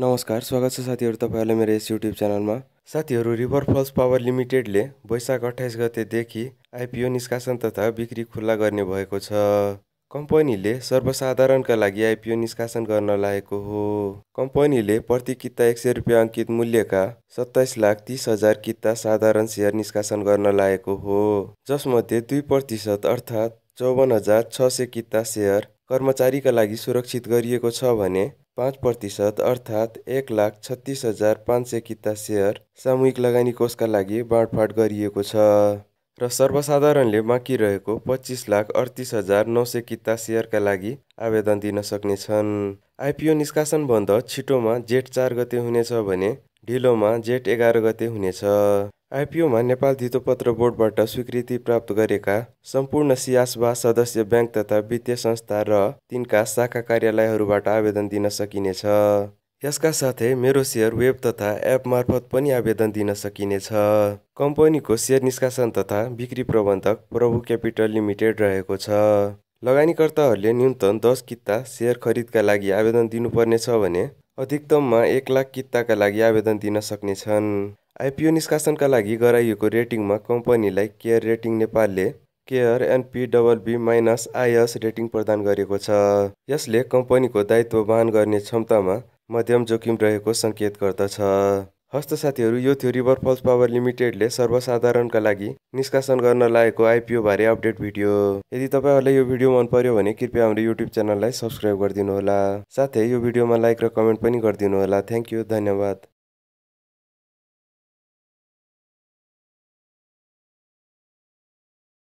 नमस्कार स्वागत छ साथीहरू तपाईँहरूलाई मेरो यस युट्युब च्यानलमा साथीहरू रिभर फल्स पावर लिमिटेडले वैशाख अठाइस गतेदेखि आइपिओ निष्कासन तथा बिक्री खुल्ला गर्ने भएको छ कम्पनीले सर्वसाधारणका लागि आइपिओ निष्कासन गर्न लागेको हो कम्पनीले प्रति किता एक सय रुपियाँ अङ्कित मूल्यका सत्ताइस लाख तिस हजार किता साधारण सेयर निष्कासन गर्न लागेको हो जसमध्ये दुई प्रतिशत अर्थात् चौवन्न हजार छ सय किता सेयर कर्मचारीका लागि सुरक्षित गरिएको छ भने पाँच प्रतिशत अर्थात् एक लाख छत्तिस हजार पाँच सय किता सेयर सामूहिक लगानी कोषका लागि बाँडफाँड गरिएको छ र सर्वसाधारणले बाँकी रहेको पच्चिस लाख अडतिस हजार नौ सय किता सेयरका लागि आवेदन दिन सक्नेछन् आइपिओ निष्कासन बन्द छिटोमा जेठ चार गते हुनेछ भने ढिलोमा जेठ एघार गते हुनेछ आइपिओमा नेपाल धितोपत्र बोर्डबाट स्वीकृति प्राप्त गरेका सम्पूर्ण सियासबा सदस्य ब्याङ्क तथा वित्तीय संस्था र तिनका शाखा कार्यालयहरूबाट आवेदन दिन सकिनेछ यसका साथै मेरो सेयर वेब तथा एप मार्फत पनि आवेदन दिन सकिनेछ कम्पनीको सेयर निष्कासन तथा बिक्री प्रबन्धक प्रभु क्यापिटल लिमिटेड रहेको छ लगानीकर्ताहरूले न्यूनतम दस किता सेयर खरिदका लागि आवेदन दिनुपर्नेछ भने अधिकतममा एक लाख किताका लागि आवेदन दिन सक्नेछन् आइपिओ निष्कासनका लागि गराइएको रेटिङमा कम्पनीलाई केयर रेटिङ नेपालले care NP double B minus IS rating प्रदान गरेको छ यसले कम्पनीको दायित्व वहन गर्ने क्षमतामा मध्यम जोखिम रहेको सङ्केत गर्दछ हस्त साथीहरू यो थियो रिभर फल्स पावर लिमिटेडले सर्वसाधारणका लागि निष्कासन गर्न लागेको आइपिओबारे अपडेट भिडियो यदि तपाईँहरूलाई यो भिडियो मन पर्यो भने कृपया हाम्रो युट्युब च्यानललाई सब्सक्राइब होला साथै यो भिडियोमा लाइक र कमेन्ट पनि गरिदिनु होला थ्याङ्क यू धन्यवाद